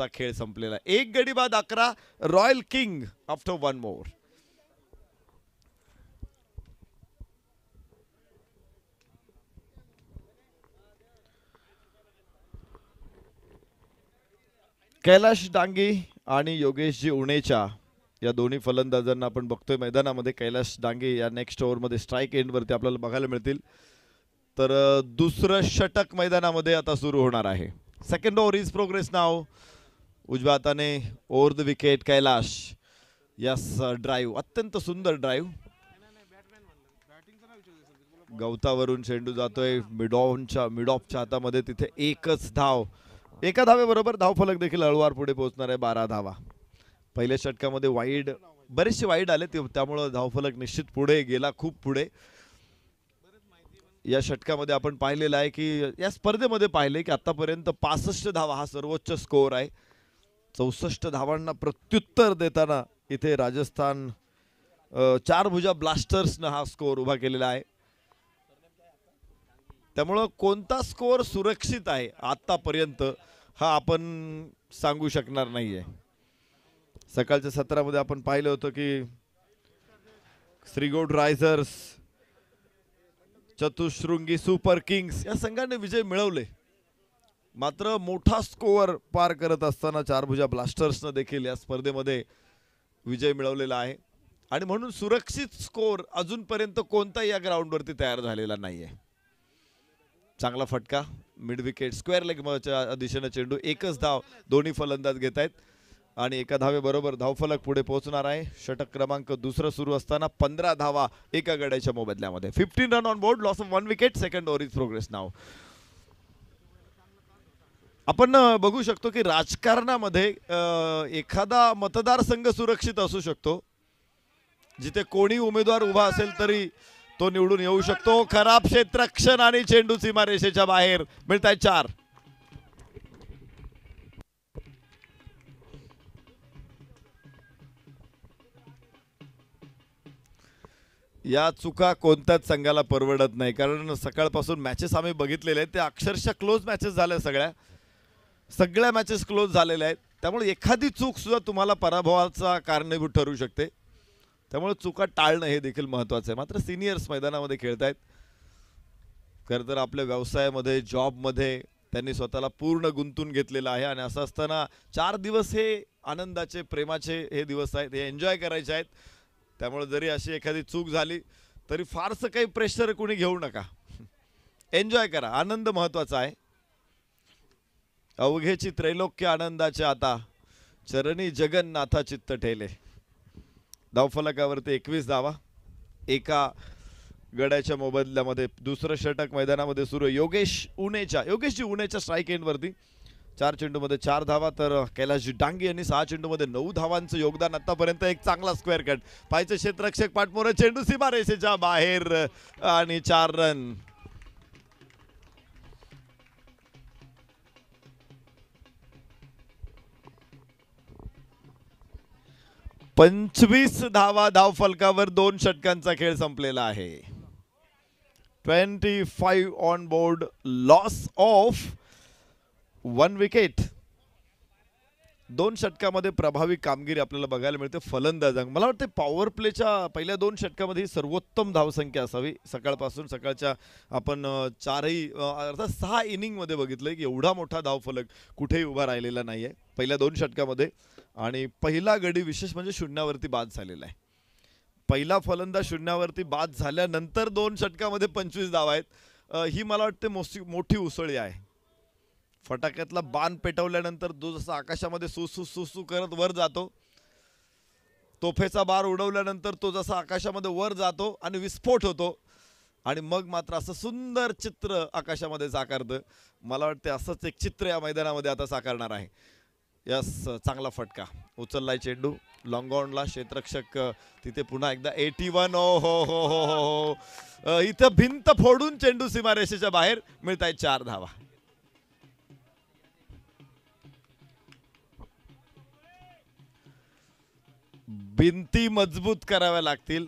आजचा खेळ संपलेला एक गडी बाद अकरा royal king after one more Kailash Dangi आणि योगेशजी उणेच्या या दोन्ही फलंदाजांना आपण बघतोय मैदानामध्ये कैलाश डांगे या नेक्स्ट ओव्हरमध्ये स्ट्राईक एंडवरती आपल्याला बघायला मिळतील तर दुसरं षटक मैदानामध्ये आता सुरू होणार आहे सेकंड ओव्हर इज प्रोग्रेस नाव उजव्या हाताने over the wicket Kailash yes drive अत्यंत सुंदर ड्राईव्ह गवतावरून चेंडू जातोय मिडॉनच्या ऑफच्या हातामध्ये तिथे एकच धाव एका धावेबरोबर धाव फलक देखील हळूवार पुढे पोहोचणार आहे बारा धावा पहिल्या षटकामध्ये वाईड बरेचसे वाईड आले त्यामुळे त्यामुळं धावफलक निश्चित पुढे गेला खूप पुढे या षटकामध्ये आपण पाहिलेलं आहे की या स्पर्धेमध्ये पाहिले की आतापर्यंत पासष्ट धावा हा सर्वोच्च स्कोअर आहे चौसष्ट धावांना प्रत्युत्तर देताना इथे राजस्थान चार भुजा ब्लास्टर्सनं हा स्कोअर उभा केलेला आहे त्यामुळं कोणता स्कोअर सुरक्षित आहे आतापर्यंत हा आपण सांगू शकणार नाहीये सकाळच्या सत्रामध्ये आपण पाहिलं होतं की Shrigod Risers Chatushrungi Super Kings या संघाने विजय मिळवले मात्र मोठा स्कोअर पार करत असताना चारभुजा ब्लास्टर्सनं देखील या स्पर्धेमध्ये विजय मिळवलेला आहे आणि म्हणून सुरक्षित स्कोअर अजूनपर्यंत कोणताही या ग्राउंडवरती तयार झालेला नाही चांगला फटका मिड विकेट स्क्वेअर लेगच्या दिशेनं चेंडू एकच धाव दोन्ही फलंदाज घेत आहेत आणि एका धावेबरोबर धावफलक पुढे पोहोचणार आहे षटक क्रमांक दुसरं सुरू असताना पंधरा धावा एका गड्याच्या मोबदल्यामध्ये fifteen run on board loss of one wicket second over is progress नाव आपण बघू शकतो की राजकारणामध्ये एखादा मतदारसंघ सुरक्षित असू शकतो जिथे कोणी उमेदवार उभा असेल तरी तो निवडून येऊ शकतो खराब क्षेत्र क्षण आणि चेंडू सीमारेषेच्या बाहेर मिळत आहे चार या चुका कोणत्याच संघाला परवडत नाही कारण सकाळपासून मॅचेस आम्ही बघितलेले आहेत ते अक्षरशः क्लोज मॅचेस झाल्या सगळ्या सगळ्या मॅचेस क्लोज झालेल्या आहेत त्यामुळे एखादी चूक सुद्धा तुम्हाला पराभवाचा कारणीभूत ठरू शकते त्यामुळे चुका टाळणं हे देखील महत्वाचं आहे मात्र सिनियर्स मैदानामध्ये खेळत आहेत तर आपल्या व्यवसायामध्ये जॉबमध्ये त्यांनी स्वतःला पूर्ण गुंतून घेतलेलं आहे आणि असं असताना चार दिवस हे आनंदाचे प्रेमाचे हे दिवस आहेत हे एन्जॉय करायचे आहेत त्यामुळे जरी अशी एखादी चूक झाली तरी फारसं काही प्रेशर कुणी घेऊ नका एन्जॉय करा आनंद महत्वाचा आहे अवघेची त्रैलोक्य आनंदाचे आता चरणी जगन्नाथा चित्त ठेले धावफलकावरती एकवीस धावा एका गड्याच्या मोबदल्यामध्ये दुसरं षटक मैदानामध्ये सुरू योगेश उणेच्या योगेशजी उणेच्या स्ट्राईक वरती चार चेंडूमध्ये चार धावा तर कैलाशजी डांगी यांनी सहा चेंडूमध्ये नऊ धावांचं योगदान आतापर्यंत एक चांगला स्क्वेअर कट पाहिजे क्षेत्ररक्षक पाठमोर चेंडू सीमारेषेच्या बाहेर आणि चार रन पंचवीस धावा धावफलकावर दोन षटकांचा खेळ संपलेला आहे twenty five on board loss of one wicket दोन षटकामध्ये प्रभावी कामगिरी आपल्याला बघायला मिळते फलंदाजांक मला वाटते पॉवर प्लेच्या पहिल्या दोन षटकामध्ये सर्वोत्तम धावसंख्या असावी सकाळपासून सकाळच्या आपण चारही अर्थात सहा इनिंगमध्ये बघितलं की एवढा मोठा धावफलक कुठेही उभा राहिलेला नाहीये पहिल्या दोन षटकामध्ये आणि पहिला गडी विशेष म्हणजे शून्यावरती बाद झालेला आहे पहिला फलंदाज शून्यावरती बाद झाल्यानंतर दोन षटकामध्ये पंचवीस धाव आहेत ही मला वाटते मोस्टी मोठी उसळी आहे फटाक्यातला बाण पेटवल्यानंतर जो जसा आकाशामध्ये सुसू सुसू करत वर जातो तोफेचा बार उडवल्यानंतर तो जसा आकाशामध्ये वर जातो आणि विस्फोट होतो आणि मग मात्र असं सुंदर चित्र आकाशामध्ये साकारतं मला वाटते असंच एक चित्र या मैदानामध्ये आता साकारणार आहे यस चांगला फटका उचललाय चेंडू लॉंगॉनला क्षेत्रक्षक तिथे पुन्हा एकदा एटी वन ओ हो हो हो हो, हो. इथं भिंत फोडून चेंडू सीमारेषेच्या बाहेर मिळत चार धावा भिंती मजबूत कराव्या लागतील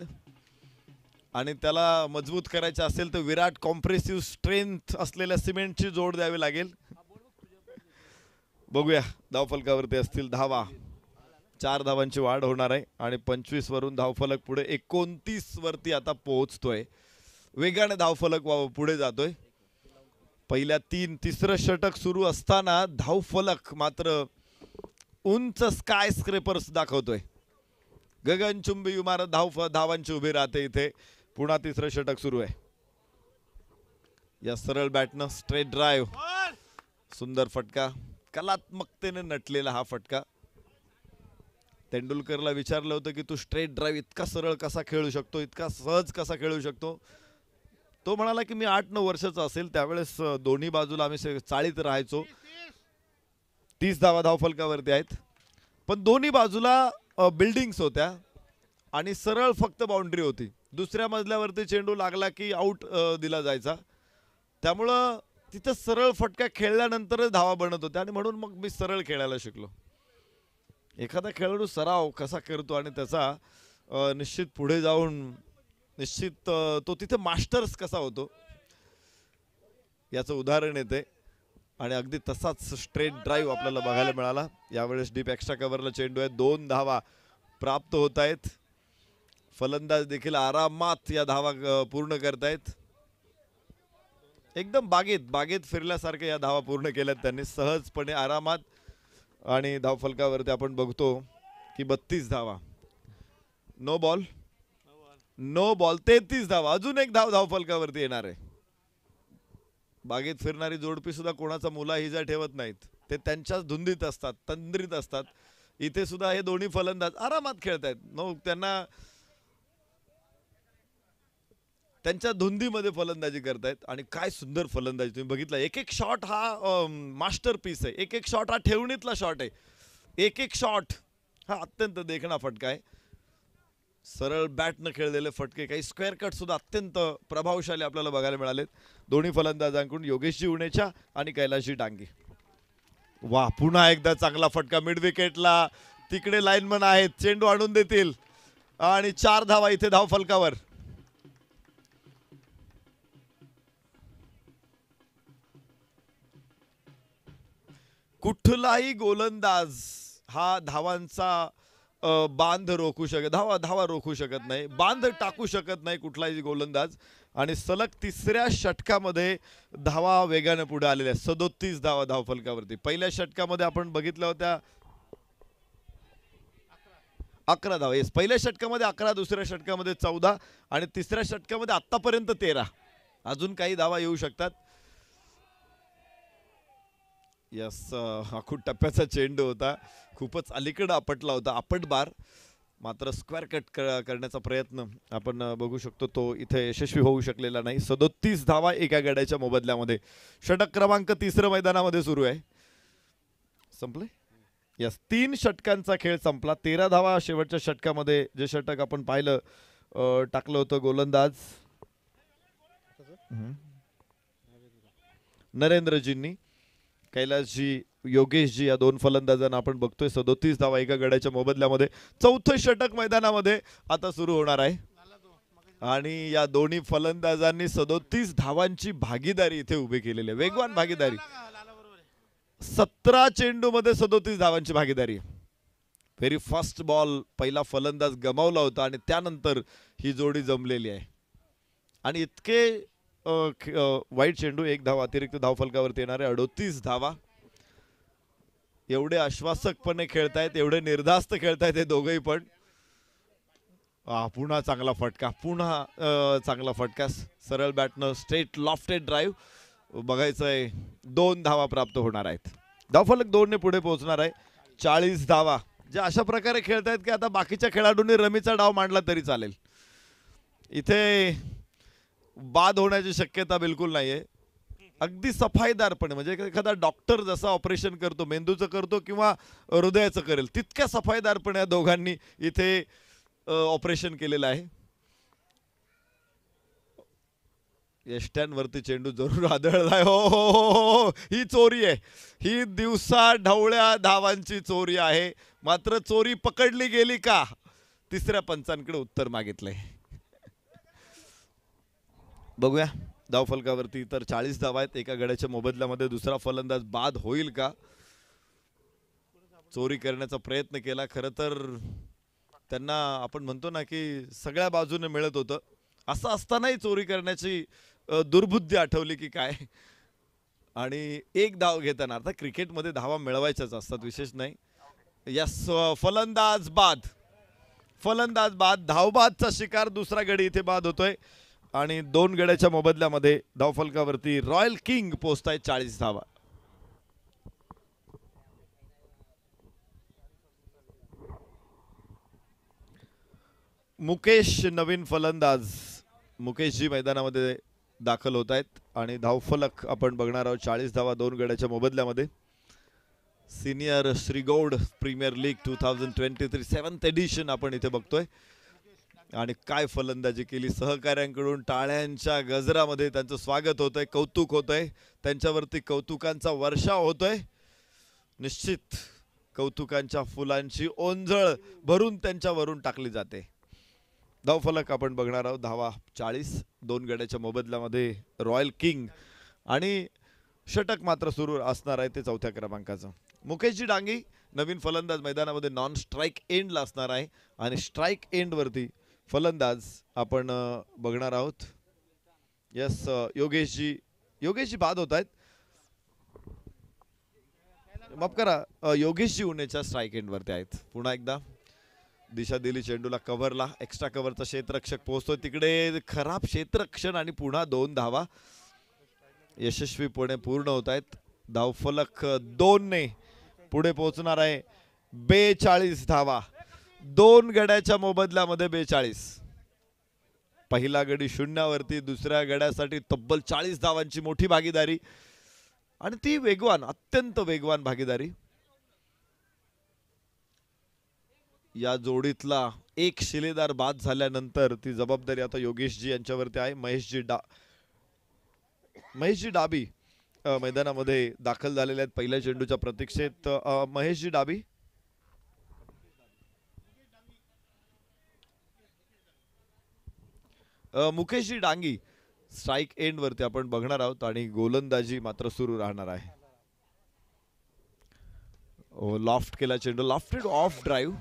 आणि त्याला मजबूत करायचं असेल तर विराट कॉम्प्रेसिव्ह स्ट्रेंथ असलेल्या सिमेंटची जोड द्यावी लागेल बघूया धावफलकावरती असतील धावा चार धावांची वाढ होणार आहे आणि पंचवीस वरून धावफलक पुढे एकोणतीस वरती आता पोहोचतोय वेगाने धावफलक पुढे जातोय पहिल्या तीन तिसरं षटक सुरू असताना धावफलक मात्र उंच स्काय स्क्रेपर्स दाखवतोय गगनचुंबी इमारत धाव धावांची उभी राहते इथे पुन्हा तिसरं षटक सुरू आहे या सरळ बॅटनं स्ट्रेट ड्राईव्ह सुंदर फटका कलात्मकतेने नटलेला हा फटका तेंडुलकरला विचारलं होतं की तू स्ट्रेट ड्राईव्ह इतका सरळ कसा खेळू शकतो इतका सहज कसा खेळू शकतो तो म्हणाला की मी आठ नऊ वर्षाचा असेल त्यावेळेस दोन्ही बाजूला आम्ही चाळीत राहायचो तीस धावा धावफलकावरती आहेत पण दोन्ही बाजूला बिल्डिंग्स होत्या आणि सरळ फक्त बाउंड्री होती दुसऱ्या मजल्यावरती चेंडू लागला की आऊट दिला जायचा त्यामुळं तिथं सरळ फटका खेळल्यानंतरच धावा बनत होत्या आणि म्हणून मग मी सरळ खेळायला शिकलो एखादा खेळाडू सराव कसा करतो आणि त्याचा निश्चित पुढे जाऊन निश्चित तो तिथे मास्टर्स कसा होतो याचं उदाहरण येते आणि अगदी तसाच स्ट्रेट ड्राईव्ह आपल्याला बघायला मिळाला यावेळेस डीप एक्स्ट्रा कव्हरला चेंडू आहे दोन धावा प्राप्त होत आहेत फलंदाज देखील आरामात या धावा पूर्ण करतायत एकदम बागेत बागेत फिरल्यासारखं या धावा पूर्ण केल्यात त्यांनी सहजपणे आरामात आणि धावफलकावरती आपण बघतो की बत्तीस धावा नो बॉल नो बॉल तेहतीस धावा अजून एक धाव धावफलकावरती येणार आहे बागेत फिरणारी जोडपी सुद्धा कोणाचा मुला हिजा ठेवत नाहीत ते त्यांच्याच धुंदीत असतात तंद्रीत असतात इथे सुद्धा हे दोन्ही फलंदाज आरामात खेळत आहेत नो त्यांना त्यांच्या धुंदीमध्ये फलंदाजी करतायत आणि काय सुंदर फलंदाजी तुम्ही बघितला एक एक शॉट हा मास्टर पीस आहे एक एक शॉट हा ठेवणीतला शॉट आहे एक एक शॉट हा अत्यंत देखणा फटका आहे सरळ बॅटनं खेळलेले फटके काही स्क्वेअर कट सुद्धा अत्यंत प्रभावशाली आपल्याला बघायला मिळालेत दोन्ही फलंदाजांकडून योगेशजी उणेच्या आणि कैलाशी डांगी वा पुन्हा एकदा चांगला फटका मिड विकेटला तिकडे लाईनमन आहेत चेंडू आणून देतील आणि चार धावा इथे धाव फलकावर कुठलाही गोलंदाज हा धावांचा बांध रोखू शकत धावा धावा रोखू शकत नाही बांध टाकू शकत नाही कुठलाही गोलंदाज आणि सलग तिसऱ्या षटकामध्ये धावा वेगाने पुढे आलेल्या आहेत सदोतीस धावा धावफलकावरती पहिल्या षटकामध्ये आपण बघितल्या होत्या अकरा धावा येस पहिल्या षटकामध्ये अकरा दुसऱ्या षटकामध्ये चौदा आणि तिसऱ्या षटकामध्ये आतापर्यंत तेरा अजून काही धावा येऊ शकतात यस uh, हा खूप टप्प्याचा चेंडू होता खूपच अलीकडं आपटला होता आपट बार मात्र स्क्वेअर कट करण्याचा प्रयत्न आपण uh, बघू शकतो तो इथे यशस्वी होऊ शकलेला नाही सदोतीस धावा एका गड्याच्या मोबदल्यामध्ये षटक क्रमांक तिसरं मैदानामध्ये सुरू आहे संपले यस तीन षटकांचा खेळ संपला तेरा धावा शेवटच्या षटकामध्ये जे षटक आपण पाहिलं uh, टाकलं होतं गोलंदाज नरेंद्रजींनी जी योगेश जी या दोन फलंदाजांना आपण बघतोय सदोतीस धावा एका गड्याच्या मोबदल्यामध्ये चौथं षटक मैदानामध्ये आता सुरू होणार आहे आणि या दोन्ही फलंदाजांनी सदोतीस धावांची भागीदारी इथे उभी केलेली आहे वेगवान भागीदारी सतरा चेंडू मध्ये सदोतीस धावांची भागीदारी व्हेरी फास्ट बॉल पहिला फलंदाज गमावला होता आणि त्यानंतर ही जोडी जमलेली आहे आणि इतके वाईट चेंडू एक धाव अतिरिक्त येणार आहे अडोतीस धावा एवढे आश्वासकपणे खेळतायत एवढे निर्धास्त खेळतायत हे दोघही पण पुन्हा चांगला फटका पुन्हा चांगला फटका सरळ बॅटनं स्ट्रेट लॉफ्टेड ड्राईव्ह बघायचं आहे दोन धावा प्राप्त होणार आहेत धावफलक दोनने पुढे पोहोचणार आहे चाळीस धावा जे अशा प्रकारे खेळतायत की आता बाकीच्या खेळाडूंनी रमीचा डाव मांडला तरी चालेल इथे बाद होण्याची शक्यता बिलकुल नाहीये अगदी सफाईदारपणे म्हणजे एखादा डॉक्टर जसा ऑपरेशन करतो मेंदूचं करतो किंवा हृदयाचं करेल तितक्या सफाईदारपणे या दोघांनी इथे ऑपरेशन केलेलं आहे यष्ट्यांवरती चेंडू जरूर आदळलाय हो हो, हो हो हो ही चोरी आहे ही दिवसा ढवळ्या धावांची चोरी आहे मात्र चोरी पकडली गेली का तिसऱ्या पंचांकडे उत्तर मागितलंय बघूया फलकावरती तर चाळीस धाव आहेत एका गड्याच्या मोबदल्यामध्ये दुसरा फलंदाज बाद होईल का चोरी करण्याचा प्रयत्न केला खर तर त्यांना आपण म्हणतो ना की सगळ्या बाजूने मिळत होतं असं असतानाही चोरी करण्याची दुर्बुद्धी आठवली की काय आणि एक धाव घेताना अर्थात क्रिकेटमध्ये धावा मिळवायच्याच असतात विशेष नाही यस फलंदाज बाद फलंदाज बाद धावबादचा शिकार दुसरा गडी इथे बाद होतोय आणि दोन गड्याच्या मोबदल्यामध्ये धावफलकावरती रॉयल किंग पोचत आहे चाळीस धावा मुकेश नवीन फलंदाज जी मैदानामध्ये दाखल होत आहेत आणि धावफलक आपण बघणार आहोत चाळीस धावा दोन गड्याच्या मोबदल्यामध्ये senior Shrigaud Premier League two thousand twenty three seventh edition आपण इथे बघतोय आणि काय फलंदाजी केली सहकाऱ्यांकडून टाळ्यांच्या गजरामध्ये त्यांचं स्वागत होतंय कौतुक होतंय त्यांच्यावरती कौतुकांचा वर्षाव होतोय निश्चित कौतुकांच्या फुलांची ओंजळ भरून त्यांच्यावरून टाकली जाते फलक आपण बघणार आहोत धावा चाळीस दोन गड्याच्या मोबदल्यामध्ये रॉयल किंग आणि षटक मात्र सुरू असणार आहे ते चौथ्या क्रमांकाचं मुकेशजी डांगी नवीन फलंदाज मैदानामध्ये नॉन स्ट्राईक एंडला असणार आहे आणि स्ट्राईक एंडवरती फलंदाज आपण बघणार आहोत यस योगेश जी योगेश जी बाद होत आहेत माफ करा योगेश योगेशजी उन्हेच्या स्ट्राईक एंडवरती आहेत पुन्हा एकदा दिशा दिली चेंडूला कव्हरला एक्स्ट्रा कव्हरचा क्षेत्ररक्षक पोहोचतोय तिकडे खराब क्षेत्ररक्षण आणि पुन्हा दोन धावा यशस्वीपणे पूर्ण होत आहेत धावफलक दोनने पुढे पोहोचणार आहे बेचाळीस धावा दोन गड्याच्या मोबदल्यामध्ये बेचाळीस पहिला गडी शून्यावरती दुसऱ्या गड्यासाठी तब्बल चाळीस धावांची मोठी भागीदारी आणि ती वेगवान अत्यंत वेगवान भागीदारी या जोडीतला एक शिलेदार बाद झाल्यानंतर ती जबाबदारी आता योगेशजी यांच्यावरती आहे महेशजी डा महेशजी डाबी मैदानामध्ये दाखल झालेले आहेत पहिल्या चेंडूच्या प्रतीक्षेत महेशजी डाबी मुकेशजी डांगी स्ट्राईक वरती आपण बघणार आहोत आणि गोलंदाजी मात्र सुरू राहणार आहे लॉफ्ट केला चेंडू lofted off drive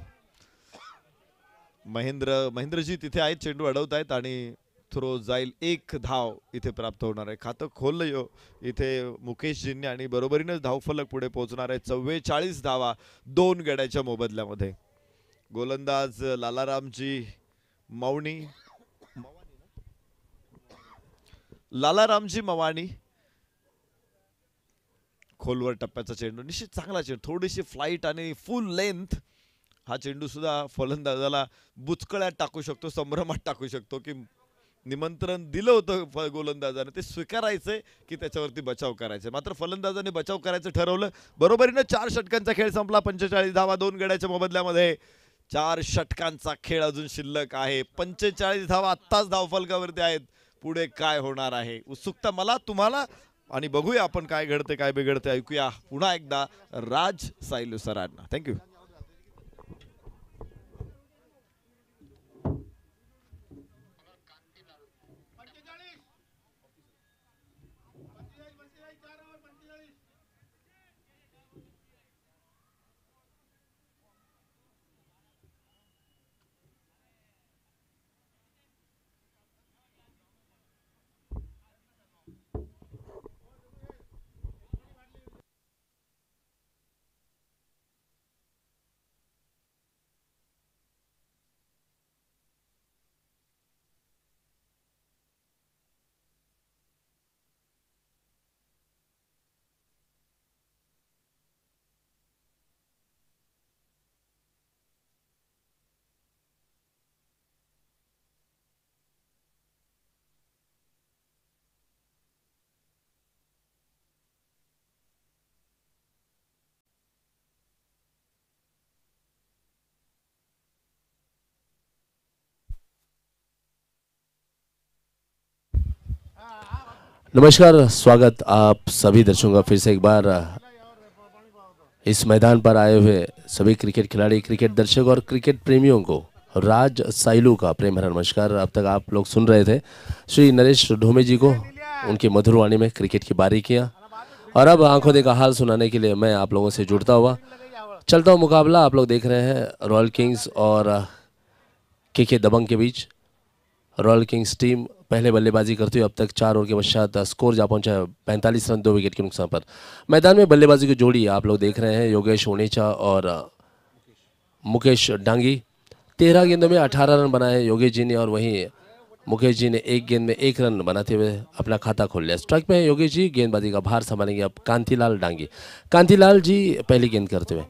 Mahendra Mahendraji तिथे आहेत चेंडू अडवत आहेत आणि थ्रो जाईल एक धाव इथे प्राप्त होणार आहे खातं खोल यो इथे मुकेशजींनी आणि बरोबरीनंच धावफलक पुढे पोहोचणार आहे चव्वेचाळीस धावा दोन गड्याच्या मोबदल्यामध्ये गोलंदाज लालारामजी मौनी लाला रामजी मवाणी खोलवर टप्प्याचा चेंडू निश्चित चांगला चेंडू थोडीशी फ्लाईट आणि फुल लेंथ हा चेंडू सुद्धा फलंदाजाला बुचकळ्यात टाकू शकतो संभ्रमात टाकू शकतो की निमंत्रण दिलं होतं गोलंदाजाने ते स्वीकारायचंय की त्याच्यावरती बचाव करायचे मात्र फलंदाजाने बचाव करायचं ठरवलं बरोबरीनं चार षटकांचा खेळ संपला पंचेचाळीस धावा दोन गड्याच्या मोबदल्यामध्ये चार षटकांचा खेळ अजून शिल्लक आहे पंचेचाळीस धावा आत्ताच धावफलकावरती आहेत पुढे काय होणार आहे उत्सुकता मला तुम्हाला आणि बघूया आपण काय घडते काय बिघडते ऐकूया पुन्हा एकदा राज साईलू सरांना थँक्यू नमस्कार स्वागत आप सभी दर्शकों का फिर से एक बार इस मैदान पर आए हुए सभी क्रिकेट खिलाड़ी क्रिकेट दर्शक और क्रिकेट प्रेमियों को राज साइलू का प्रेम हरा नमस्कार अब तक आप लोग सुन रहे थे श्री नरेश ढोमे जी को उनकी मधुर वाणी में क्रिकेट की बारीकियाँ और अब आंखों देखा हाल सुनाने के लिए मैं आप लोगों से जुड़ता हुआ चलता हुआ मुकाबला आप लोग देख रहे हैं रॉयल किंग्स और के के दबंग के बीच रॉयल किंग्स टीम पहले बल्लेबाजी करते हुए अब तक चार ओवर के पश्चात स्कोर जा पहुंचा है पैंतालीस रन दो विकेट के नुकसान पर मैदान में बल्लेबाजी की जोड़ी आप लोग देख रहे हैं योगेश ओनेचा और मुकेश डांगी तेरह गेंदों में अठारह रन बनाए योगेश जी ने और वहीं मुकेश जी ने एक गेंद में एक रन बनाते हुए अपना खाता खोल लिया स्ट्राइक में योगेश जी गेंदबाजी का भार संभालेंगे अब कांतिलाल डांगी कांतिलाल जी पहली गेंद करते हुए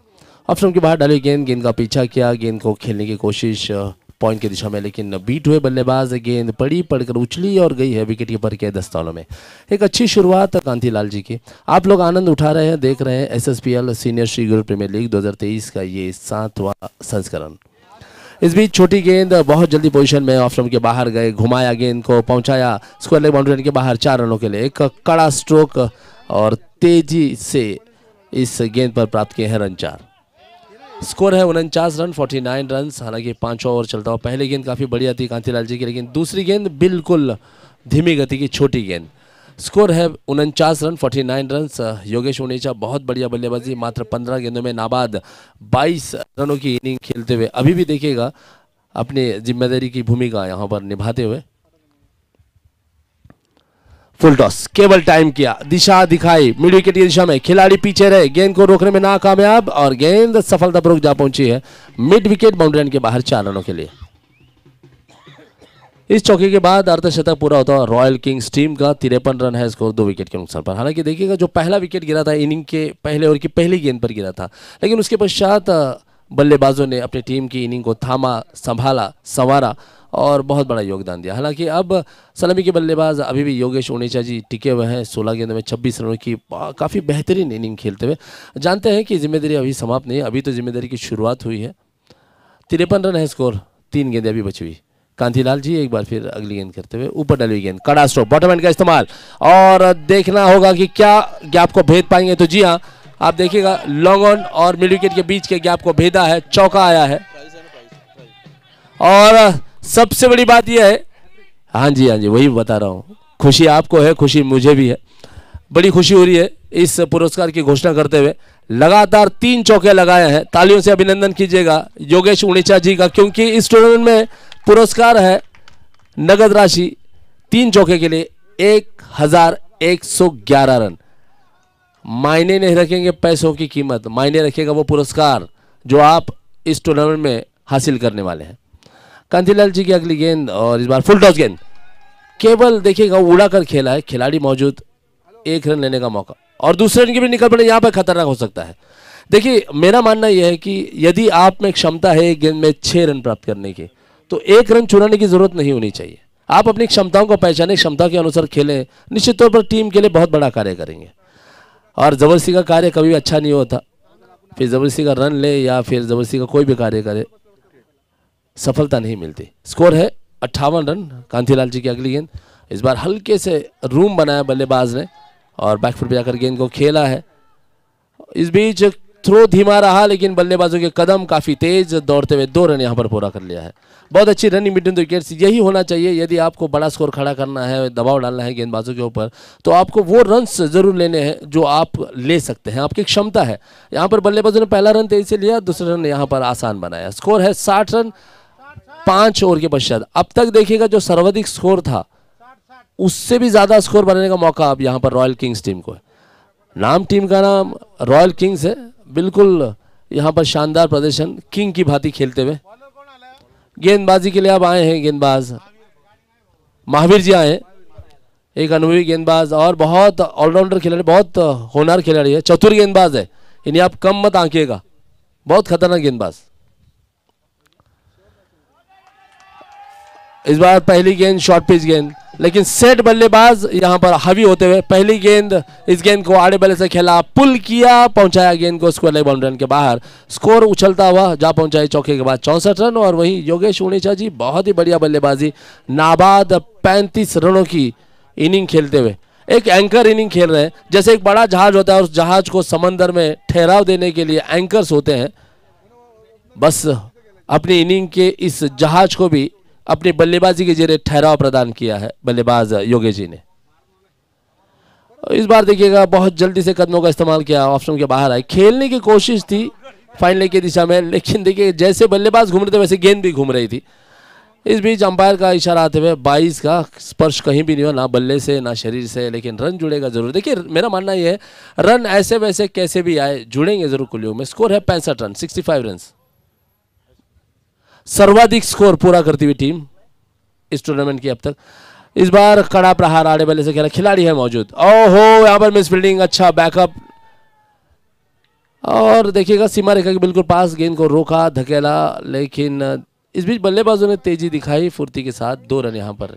ऑप्शन के बाहर डाली गेंद गेंद का पीछा किया गेंद को खेलने की कोशिश पॉइंट की दिशा में लेकिन बीट हुए बल्लेबाज गेंद पड़ी पड़कर उछली और गई है विकेट कीपर के दस्तानों में एक अच्छी शुरुआत लाल जी की आप लोग आनंद उठा रहे हैं देख रहे हैं एस सीनियर श्री गुरु प्रीमियर लीग दो का ये सातवां संस्करण इस बीच छोटी गेंद बहुत जल्दी पोजीशन में ऑफ स्टम्प के बाहर गए घुमाया गेंद को पहुंचाया स्क्वायर लेग बाउंड्री के बाहर चार रनों के लिए एक कड़ा स्ट्रोक और तेजी से इस गेंद पर प्राप्त किए हैं रन चार स्कोर है उनचास रन 49 रन हालांकि पांचवा ओवर चलता हुआ पहली गेंद काफ़ी बढ़िया थी कांतिलाल जी की लेकिन दूसरी गेंद बिल्कुल धीमी गति की छोटी गेंद स्कोर है उनचास रन 49 रन योगेश उनेचा बहुत बढ़िया बल्लेबाजी मात्र 15 गेंदों में नाबाद 22 रनों की इनिंग खेलते हुए अभी भी देखिएगा अपनी जिम्मेदारी की भूमिका यहाँ पर निभाते हुए फुल टॉस केवल टाइम किया दिशा दिखाई मिड विकेट की दिशा में खिलाड़ी पीछे रहे गेंद को रोकने में नाकामयाब और गेंद सफलतापूर्वक जा पहुंची है मिड विकेट बाउंड्री के बाहर चार रनों के लिए इस चौकी के बाद अर्धशतक पूरा होता है रॉयल किंग्स टीम का तिरपन रन है स्कोर दो विकेट के नुकसान पर हालांकि देखिएगा जो पहला विकेट गिरा था इनिंग के पहले ओवर की पहली गेंद पर गिरा था लेकिन उसके पश्चात बल्लेबाजों ने अपनी टीम की इनिंग को थामा संभाला संवारा और बहुत बड़ा योगदान दिया हालांकि अब सलामी के बल्लेबाज अभी भी योगेश उनेचा जी टिके हुए हैं सोलह गेंदों में छब्बीस रनों की काफ़ी बेहतरीन इनिंग खेलते हुए जानते हैं कि जिम्मेदारी अभी समाप्त नहीं अभी तो जिम्मेदारी की शुरुआत हुई है तिरपन रन है स्कोर तीन गेंदें अभी बची हुई कांतीलाल जी एक बार फिर अगली गेंद करते हुए ऊपर डाली गेंद कड़ा स्ट्रोक बॉटम एंड का इस्तेमाल और देखना होगा कि क्या गैप को भेद पाएंगे तो जी हाँ आप देखिएगा लॉन्ग ऑन और मिड विकेट के बीच के गैप को भेदा है चौका आया है और सबसे बड़ी बात यह है हाँ जी हाँ जी वही बता रहा हूँ खुशी आपको है खुशी मुझे भी है बड़ी खुशी हो रही है इस पुरस्कार की घोषणा करते हुए लगातार तीन चौके लगाए हैं तालियों से अभिनंदन कीजिएगा योगेश उड़ीचा जी का क्योंकि इस टूर्नामेंट में पुरस्कार है नगद राशि तीन चौके के लिए एक हजार एक सौ ग्यारह रन मायने नहीं रखेंगे पैसों की कीमत मायने रखेगा वो पुरस्कार जो आप इस टूर्नामेंट में हासिल करने वाले हैं कांतीलाल जी की अगली गेंद और इस बार फुल टॉस गेंद केवल देखिएगा उड़ा कर खेला है खिलाड़ी मौजूद एक रन लेने का मौका और दूसरे रन की भी निकल पड़े यहाँ पर खतरनाक हो सकता है देखिए मेरा मानना यह है कि यदि आप में क्षमता है एक गेंद में छः रन प्राप्त करने की तो एक रन चुराने की ज़रूरत नहीं होनी चाहिए आप अपनी क्षमताओं को पहचाने क्षमता के अनुसार खेलें निश्चित तौर पर टीम के लिए बहुत बड़ा कार्य करेंगे और ज़बरदस्ती का कार्य कभी भी अच्छा नहीं होता फिर ज़बरदस्ती का रन ले या फिर ज़बरदस्ती का कोई भी कार्य करे सफलता नहीं मिलती स्कोर है अट्ठावन रन कांतीलाल जी की अगली गेंद इस बार हल्के से रूम बनाया बल्लेबाज ने और बैकफुट पर जाकर गेंद को खेला है इस बीच थ्रो धीमा रहा लेकिन बल्लेबाजों के कदम काफ़ी तेज दौड़ते हुए दो रन यहाँ पर पूरा कर लिया है बहुत अच्छी रनिंग बिटवीन द विकेट्स यही होना चाहिए यदि आपको बड़ा स्कोर खड़ा करना है दबाव डालना है गेंदबाजों के ऊपर तो आपको वो रन्स ज़रूर लेने हैं जो आप ले सकते हैं आपकी क्षमता है यहाँ पर बल्लेबाजों ने पहला रन तेज से लिया दूसरा रन यहाँ पर आसान बनाया स्कोर है साठ रन पाँच ओवर के पश्चात अब तक देखिएगा जो सर्वाधिक स्कोर था उससे भी ज़्यादा स्कोर बनाने का मौका अब यहाँ पर रॉयल किंग्स टीम को है नाम टीम का नाम रॉयल किंग्स है बिल्कुल यहाँ पर शानदार प्रदर्शन किंग की भांति खेलते हुए गेंदबाजी के लिए अब आए हैं गेंदबाज महावीर जी आए एक अनुभवी गेंदबाज और बहुत ऑलराउंडर खिलाड़ी बहुत होनार खिलाड़ी है चतुर गेंदबाज है इन्हें आप कम मत आंकिएगा बहुत खतरनाक गेंदबाज इस बार पहली गेंद शॉर्ट पिच गेंद लेकिन सेट बल्लेबाज यहां पर हावी होते हुए पहली गेंद इस गेंद को आड़े बल्ले से खेला पुल किया पहुंचाया गेंद को स्क्वायर बाउंड्री रन के बाहर स्कोर उछलता हुआ जा पहुंचाई चौके के बाद चौंसठ रन और वहीं योगेश उड़ीचा जी बहुत ही बढ़िया बल्लेबाजी नाबाद पैंतीस रनों की इनिंग खेलते हुए एक एंकर इनिंग खेल रहे हैं जैसे एक बड़ा जहाज होता है उस जहाज को समंदर में ठहराव देने के लिए एंकर होते हैं बस अपनी इनिंग के इस जहाज को भी अपनी बल्लेबाजी के जरिए ठहराव प्रदान किया है बल्लेबाज योगे जी ने इस बार देखिएगा बहुत जल्दी से कदमों का इस्तेमाल किया ऑप्शन के बाहर आए खेलने की कोशिश थी फाइनल की दिशा में लेकिन देखिए जैसे बल्लेबाज घूम रहे थे वैसे गेंद भी घूम रही थी इस बीच अंपायर का इशारा आते हुए 22 का स्पर्श कहीं भी नहीं हो ना बल्ले से ना शरीर से लेकिन रन जुड़ेगा जरूर देखिए मेरा मानना यह है रन ऐसे वैसे कैसे भी आए जुड़ेंगे जरूर कुलियों में स्कोर है पैंसठ रन सिक्सटी फाइव रन सर्वाधिक स्कोर पूरा करती हुई टीम इस टूर्नामेंट की अब तक इस बार कड़ा प्रहार आड़े बल्ले से खेला खिलाड़ी है मौजूद ओहो यहाँ पर मिस फील्डिंग अच्छा बैकअप और देखिएगा सीमा रेखा के बिल्कुल पास गेंद को रोका धकेला लेकिन इस बीच बल्लेबाजों ने तेजी दिखाई फुर्ती के साथ दो रन यहाँ पर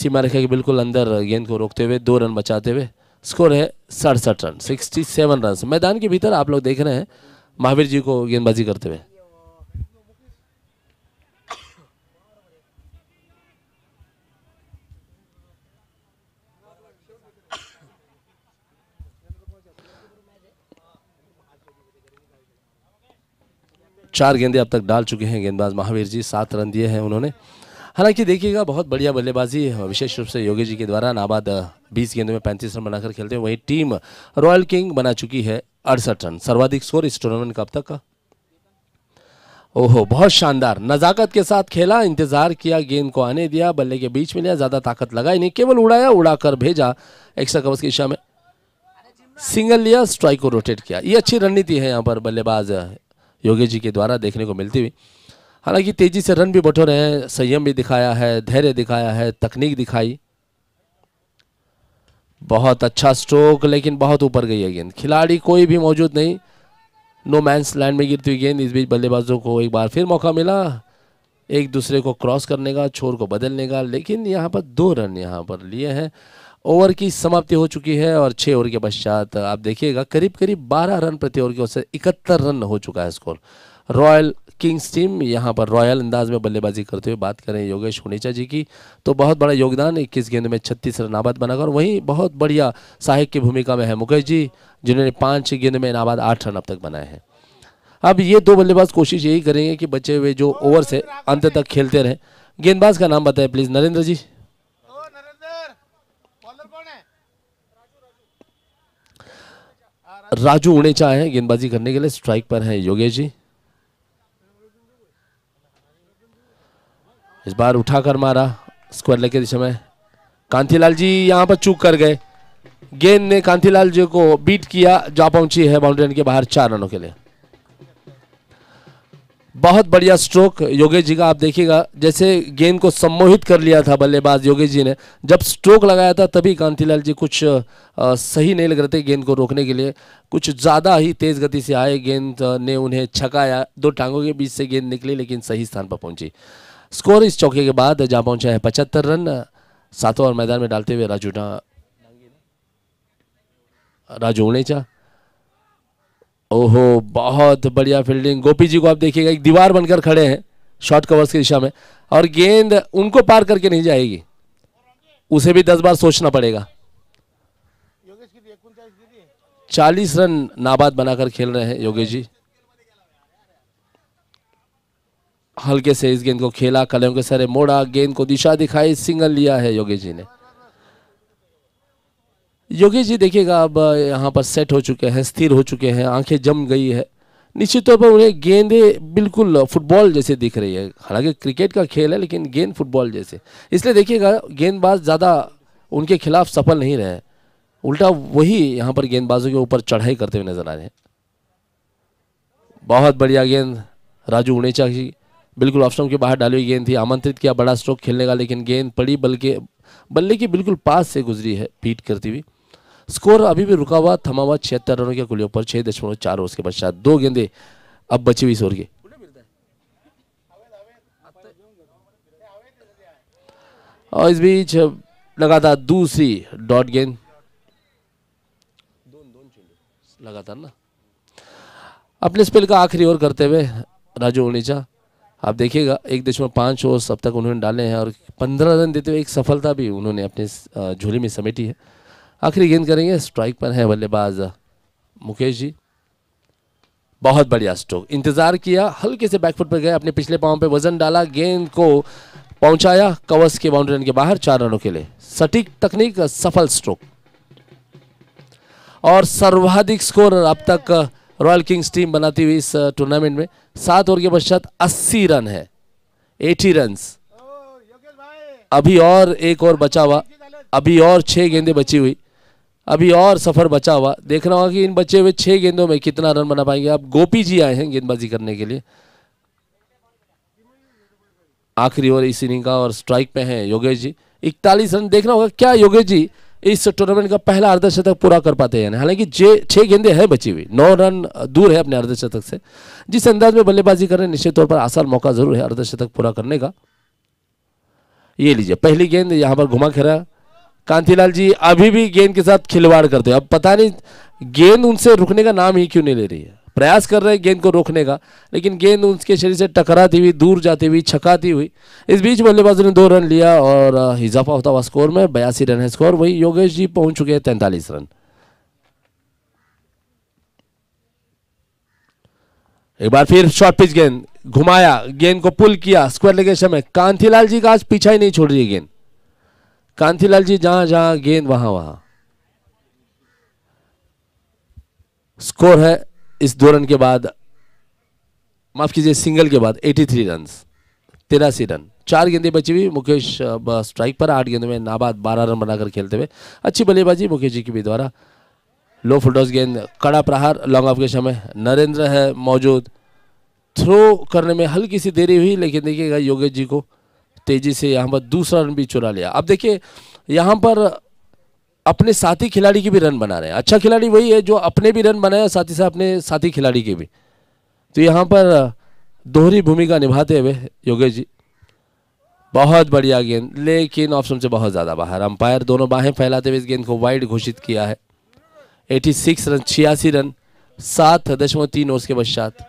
सीमा रेखा के बिल्कुल अंदर गेंद को रोकते हुए दो रन बचाते हुए स्कोर है सड़सठ रन सिक्सटी सेवन रन मैदान के भीतर आप लोग देख रहे हैं महावीर जी को गेंदबाजी करते हुए चार गेंदे अब तक डाल चुके हैं गेंदबाज महावीर जी सात रन दिए हैं उन्होंने हालांकि देखिएगा बहुत बढ़िया बल्लेबाजी विशेष रूप से योगी जी के द्वारा नाबाद 20 गेंदों में 35 रन बनाकर खेलते हैं वहीं टीम रॉयल किंग बना चुकी है अड़सठ रन सर्वाधिक स्कोर इस टूर्नामेंट का अब तक का ओहो बहुत शानदार नज़ाकत के साथ खेला इंतजार किया गेंद को आने दिया बल्ले के बीच में लिया ज़्यादा ताकत लगाई नहीं केवल उड़ाया उड़ा भेजा एक्स्ट्रा कवर्स की दिशा में सिंगल लिया स्ट्राइक को रोटेट किया ये अच्छी रणनीति है यहाँ पर बल्लेबाज योगी जी के द्वारा देखने को मिलती हुई हालांकि तेजी से रन भी बटोरे हैं संयम भी दिखाया है धैर्य दिखाया है तकनीक दिखाई बहुत अच्छा स्ट्रोक लेकिन बहुत ऊपर गई है गेंद खिलाड़ी कोई भी मौजूद नहीं नो मैंस लैंड में गिरती हुई गेंद इस बीच बल्लेबाजों को एक बार फिर मौका मिला एक दूसरे को क्रॉस करने का छोर को बदलने का लेकिन यहाँ पर दो रन यहाँ पर लिए हैं ओवर की समाप्ति हो चुकी है और छः ओवर के पश्चात आप देखिएगा करीब करीब 12 रन प्रति ओवर की ओर से इकहत्तर रन हो चुका है स्कोर रॉयल किंग्स टीम यहाँ पर रॉयल अंदाज में बल्लेबाजी करते हुए बात करें योगेश होनेचा जी की तो बहुत बड़ा योगदान इक्कीस गेंद में छत्तीस रन आबाद बनाकर वहीं बहुत बढ़िया सहायक की भूमिका में है मुकेश जी जिन्होंने पाँच गेंद में इनाबाद आठ रन अब तक बनाए हैं अब ये दो बल्लेबाज कोशिश यही करेंगे कि बचे हुए जो ओवर से अंत तक खेलते रहें गेंदबाज का नाम बताएं प्लीज़ नरेंद्र जी राजू उड़ेचा है गेंदबाजी करने के लिए स्ट्राइक पर हैं योगेश जी इस बार उठाकर मारा स्क्वायर लेके दिशा में कांतीलाल जी यहां पर चूक कर गए गेंद ने कांतीलाल जी को बीट किया जा पहुंची है बाउंड्री के बाहर चार रनों के लिए बहुत बढ़िया स्ट्रोक योगेश जी का आप देखिएगा जैसे गेंद को सम्मोहित कर लिया था बल्लेबाज योगेश जी ने जब स्ट्रोक लगाया था तभी कांतिलाल जी कुछ आ, सही नहीं लग रहे थे गेंद को रोकने के लिए कुछ ज़्यादा ही तेज़ गति से आए गेंद ने उन्हें छकाया दो टांगों के बीच से गेंद निकली लेकिन सही स्थान पर पहुंची स्कोर इस चौके के बाद जहाँ पहुँचा है पचहत्तर रन सातों और मैदान में डालते हुए राजू राजू उड़ेचा ओहो बहुत बढ़िया फील्डिंग गोपी जी को आप देखिएगा एक दीवार बनकर खड़े हैं शॉर्ट कवर्स की दिशा में और गेंद उनको पार करके नहीं जाएगी उसे भी दस बार सोचना पड़ेगा चालीस रन नाबाद बनाकर खेल रहे हैं योगेश जी हल्के से इस गेंद को खेला कलम के सरे मोड़ा गेंद को दिशा दिखाई सिंगल लिया है योगेश जी ने योगेश जी देखिएगा अब यहाँ पर सेट हो चुके हैं स्थिर हो चुके हैं आंखें जम गई है निश्चित तौर पर उन्हें गेंदे बिल्कुल फुटबॉल जैसे दिख रही है हालांकि क्रिकेट का खेल है लेकिन गेंद फुटबॉल जैसे इसलिए देखिएगा गेंदबाज ज़्यादा उनके खिलाफ सफल नहीं रहे उल्टा वही यहाँ पर गेंदबाजों के ऊपर चढ़ाई करते हुए नजर आ रहे हैं बहुत बढ़िया गेंद राजू उड़ेचा जी बिल्कुल ऑफ के बाहर डाली हुई गेंद थी आमंत्रित किया बड़ा स्ट्रोक खेलने का लेकिन गेंद पड़ी बल्कि बल्ले के बिल्कुल पास से गुजरी है पीट करती हुई स्कोर अभी भी रुका हुआ थमा हुआ छिहत्तर रनों के कुलियों पर छह दशमलव चार ओवर के पश्चात दो गेंदे अब बची हुई सोर के और इस बीच लगातार दूसरी डॉट गेंद लगातार ना अपने स्पेल का आखिरी ओवर करते हुए राजू उनीचा आप देखिएगा एक दशमलव पांच ओवर सब तक उन्होंने डाले हैं और पंद्रह रन देते हुए एक सफलता भी उन्होंने अपने झोली में समेटी है आखिरी गेंद करेंगे स्ट्राइक पर हैं बल्लेबाज मुकेश जी बहुत बढ़िया स्ट्रोक इंतज़ार किया हल्के से बैकफुट पर गए अपने पिछले पाँव पे वजन डाला गेंद को पहुंचाया कवर्स के बाउंड्री रन के बाहर चार रनों के लिए सटीक तकनीक सफल स्ट्रोक और सर्वाधिक स्कोर अब तक रॉयल किंग्स टीम बनाती हुई इस टूर्नामेंट uh, में सात ओवर के पश्चात अस्सी रन है एटी रन अभी और एक और बचा हुआ अभी और छह गेंदे बची हुई अभी और सफ़र बचा हुआ देखना होगा कि इन बचे हुए छह गेंदों में कितना रन बना पाएंगे अब गोपी जी आए हैं गेंदबाजी करने के लिए आखिरी ओवर इस इनिंग का और स्ट्राइक पे हैं योगेश जी इकतालीस रन देखना होगा क्या योगेश जी इस टूर्नामेंट का पहला अर्धशतक पूरा कर पाते हैं हालांकि जे छह गेंदे हैं बची हुई नौ रन दूर है अपने अर्धशतक से जिस अंदाज में बल्लेबाजी कर रहे हैं निश्चित तौर पर आसान मौका जरूर है अर्धशतक पूरा करने का ये लीजिए पहली गेंद यहां पर घुमा खेरा कांतीलाल जी अभी भी गेंद के साथ खिलवाड़ करते हैं अब पता नहीं गेंद उनसे रुकने का नाम ही क्यों नहीं ले रही है प्रयास कर रहे हैं गेंद को रोकने का लेकिन गेंद उनके शरीर से टकराती हुई दूर जाती हुई छकाती हुई इस बीच बल्लेबाजों ने दो रन लिया और इजाफा होता हुआ स्कोर में बयासी रन है स्कोर वही योगेश जी पहुंच चुके हैं तैंतालीस रन एक बार फिर शॉर्ट पिच गेंद घुमाया गेंद को पुल किया स्क्वायर लेगे समय कांतीलाल जी का आज पीछा ही नहीं छोड़ रही गेंद कांतिलाल जी जहां जहां गेंद वहां वहां स्कोर है इस दो रन के बाद माफ कीजिए सिंगल के बाद 83 रन तिरासी रन चार गेंदें बची हुई मुकेश स्ट्राइक पर आठ गेंदों में नाबाद बारह रन बनाकर खेलते हुए अच्छी बल्लेबाजी मुकेश जी की भी द्वारा लो फुलटॉस गेंद कड़ा प्रहार लॉन्ग ऑफ के समय नरेंद्र है मौजूद थ्रो करने में हल्की सी देरी हुई लेकिन देखिएगा योगेश जी को तेज़ी से यहाँ पर दूसरा रन भी चुरा लिया अब देखिए यहाँ पर अपने साथी खिलाड़ी की भी रन बना रहे हैं अच्छा खिलाड़ी वही है जो अपने भी रन बनाया साथ ही साथ अपने साथी खिलाड़ी के भी तो यहाँ पर दोहरी भूमिका निभाते हुए योगेश जी बहुत बढ़िया गेंद लेकिन ऑप्शन से बहुत ज़्यादा बाहर अंपायर दोनों बाहें फैलाते हुए इस गेंद को वाइड घोषित किया है 86 रन छियासी रन सात दशमलव तीन ओवर्स के पश्चात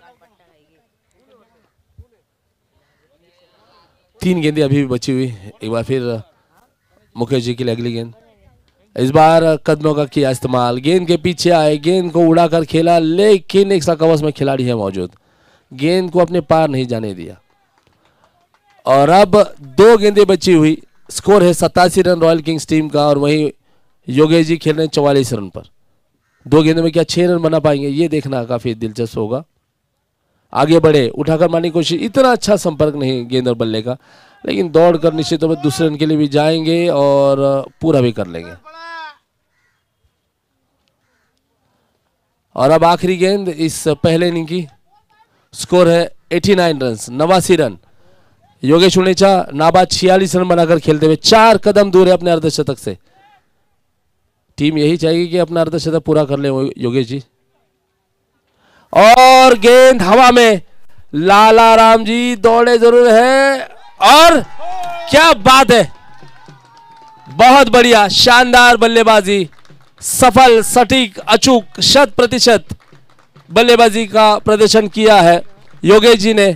तीन गेंदें अभी भी बची हुई एक बार फिर मुकेश जी के लिए अगली गेंद इस बार कदमों का किया इस्तेमाल गेंद के पीछे आए गेंद को उड़ाकर खेला लेकिन एक सकवस में खिलाड़ी है मौजूद गेंद को अपने पार नहीं जाने दिया और अब दो गेंदें बची हुई स्कोर है सतासी रन रॉयल किंग्स टीम का और वहीं योगेश जी खेल रहे हैं चौवालीस रन पर दो गेंदों में क्या छः रन बना पाएंगे ये देखना काफ़ी दिलचस्प होगा आगे बढ़े उठाकर मारने की कोशिश इतना अच्छा संपर्क नहीं गेंद और बल्ले का लेकिन दौड़ कर निश्चित तौर पर दूसरे रन के लिए भी जाएंगे और पूरा भी कर लेंगे और अब आखिरी गेंद इस पहले इनिंग की स्कोर है 89 रन नवासी रन योगेश उनेचा नाबाद छियालीस रन बनाकर खेलते हुए चार कदम दूर है अपने अर्धशतक से टीम यही चाहेगी कि अपना अर्धशतक पूरा कर ले योगेश जी और गेंद हवा में लाला राम जी दौड़े जरूर है और क्या बात है बहुत बढ़िया शानदार बल्लेबाजी सफल सटीक अचूक शत प्रतिशत बल्लेबाजी का प्रदर्शन किया है योगेश जी ने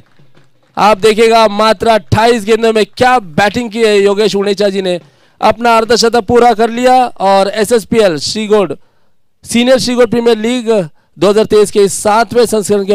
आप देखिएगा मात्र अट्ठाईस गेंदों में क्या बैटिंग की है योगेश उड़ेचा जी ने अपना अर्धशतक पूरा कर लिया और SSPL Shrigod senior Shrigod Premier League 2023 के सातवें संस्करण के